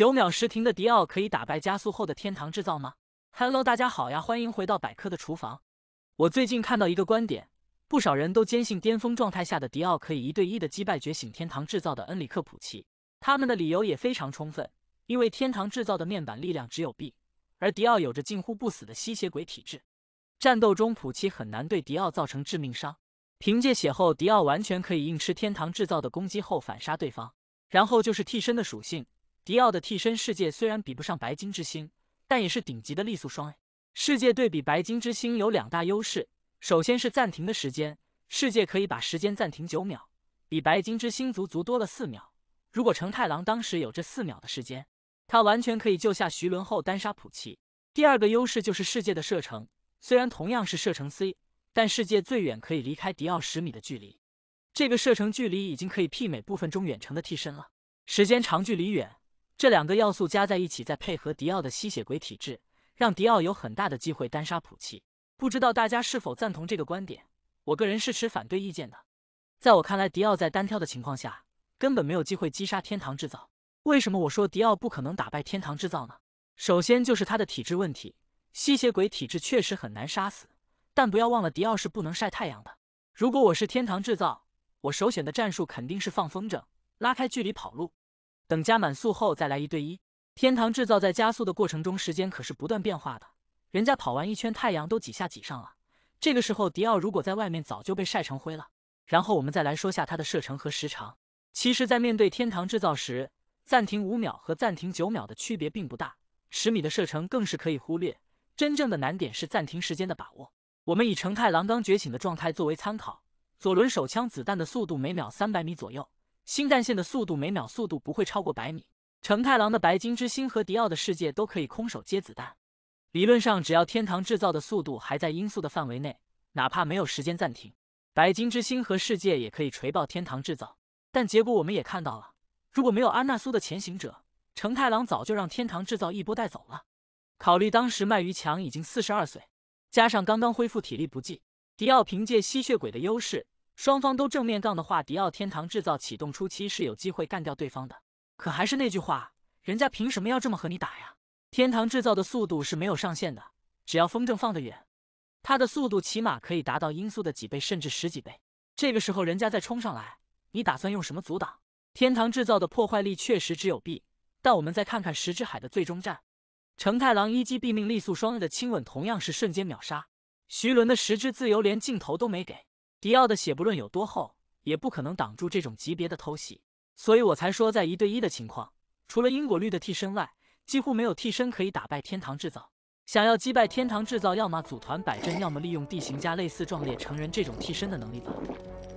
九秒十停的迪奥可以打败加速后的天堂制造吗？Hello，大家好呀，欢迎回到百科的厨房。我最近看到一个观点，不少人都坚信巅峰状态下的迪奥可以一对一的击败觉醒天堂制造的恩里克普奇。他们的理由也非常充分，因为天堂制造的面板力量只有 B，而迪奥有着近乎不死的吸血鬼体质。战斗中，普奇很难对迪奥造成致命伤。凭借血后，迪奥完全可以硬吃天堂制造的攻击后反杀对方。然后就是替身的属性。迪奥的替身世界虽然比不上白金之星，但也是顶级的力速双哎。世界对比白金之星有两大优势，首先是暂停的时间，世界可以把时间暂停九秒，比白金之星足足多了四秒。如果成太郎当时有这四秒的时间，他完全可以救下徐伦后单杀普奇。第二个优势就是世界的射程，虽然同样是射程 C，但世界最远可以离开迪奥十米的距离，这个射程距离已经可以媲美部分中远程的替身了。时间长，距离远。这两个要素加在一起，再配合迪奥的吸血鬼体质，让迪奥有很大的机会单杀普奇。不知道大家是否赞同这个观点？我个人是持反对意见的。在我看来，迪奥在单挑的情况下根本没有机会击杀天堂制造。为什么我说迪奥不可能打败天堂制造呢？首先就是他的体质问题，吸血鬼体质确实很难杀死，但不要忘了迪奥是不能晒太阳的。如果我是天堂制造，我首选的战术肯定是放风筝，拉开距离跑路。等加满速后再来一对一。天堂制造在加速的过程中，时间可是不断变化的。人家跑完一圈，太阳都几下挤上了。这个时候，迪奥如果在外面，早就被晒成灰了。然后我们再来说下它的射程和时长。其实，在面对天堂制造时，暂停五秒和暂停九秒的区别并不大，十米的射程更是可以忽略。真正的难点是暂停时间的把握。我们以成太郎刚觉醒的状态作为参考，左轮手枪子弹的速度每秒三百米左右。新干线的速度，每秒速度不会超过百米。成太郎的白金之星和迪奥的世界都可以空手接子弹。理论上，只要天堂制造的速度还在音速的范围内，哪怕没有时间暂停，白金之星和世界也可以锤爆天堂制造。但结果我们也看到了，如果没有安纳苏的潜行者，成太郎早就让天堂制造一波带走了。考虑当时卖鱼强已经四十二岁，加上刚刚恢复体力不济，迪奥凭借吸血鬼的优势。双方都正面杠的话，迪奥天堂制造启动初期是有机会干掉对方的。可还是那句话，人家凭什么要这么和你打呀？天堂制造的速度是没有上限的，只要风筝放得远，它的速度起码可以达到音速的几倍甚至十几倍。这个时候人家再冲上来，你打算用什么阻挡？天堂制造的破坏力确实只有 B，但我们再看看石之海的最终战，成太郎一击毙命，力速双刃的亲吻同样是瞬间秒杀。徐伦的十之自由连镜头都没给。迪奥的血不论有多厚，也不可能挡住这种级别的偷袭，所以我才说在一对一的情况，除了因果律的替身外，几乎没有替身可以打败天堂制造。想要击败天堂制造，要么组团摆阵，要么利用地形加类似壮烈成人这种替身的能力吧，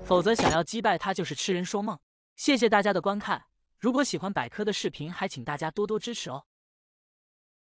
否则想要击败他就是痴人说梦。谢谢大家的观看，如果喜欢百科的视频，还请大家多多支持哦。